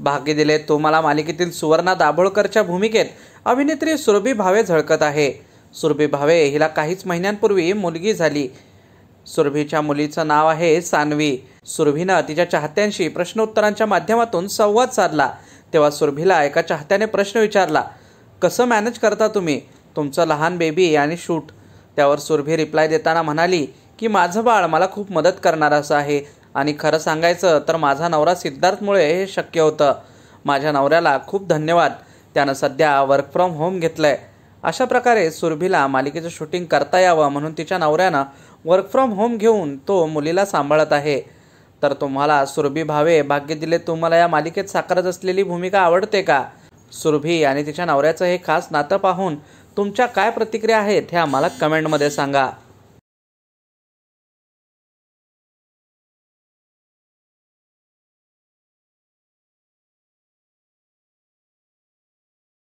भाग्य दिले तुम्हाला मालिकेतील सुवर्णा दाभोळकरच्या भूमिकेत अभिनेत्री सुरभी भावे झळकत आहे सुरभी भावे हिला काहीच महिन्यांपूर्वी मुलगी झाली सुरभीच्या मुलीचं नाव आहे सानवी सुरभीनं तिच्या चाहत्यांशी प्रश्नोत्तरांच्या माध्यमातून संवाद साधला तेव्हा सुरभीला एका चाहत्याने प्रश्न विचारला कसं मॅनेज करता तुम्ही तुमचं लहान बेबी आणि शूट त्यावर सुरभी रिप्लाय देताना म्हणाली की माझं बाळ मला खूप मदत करणार असं आहे आणि खरं सांगायचं तर माझा नवरा सिद्धार्थमुळे हे शक्य होतं माझ्या नवऱ्याला खूप धन्यवाद त्यानं सध्या वर्क फ्रॉम होम घेतलं आहे अशा प्रकारे सुरभीला मालिकेचं शूटिंग करता यावं म्हणून तिच्या नवऱ्यानं वर्क फ्रॉम होम घेऊन तो मुलीला सांभाळत आहे तर तुम्हाला सुरभी भावे भाग्य दिले तुम्हाला या मालिकेत साकारत असलेली भूमिका आवडते का सुरभी आणि तिच्या नवऱ्याचं हे खास नातं पाहून तुमच्या काय प्रतिक्रिया आहेत हे आम्हाला कमेंटमध्ये सांगा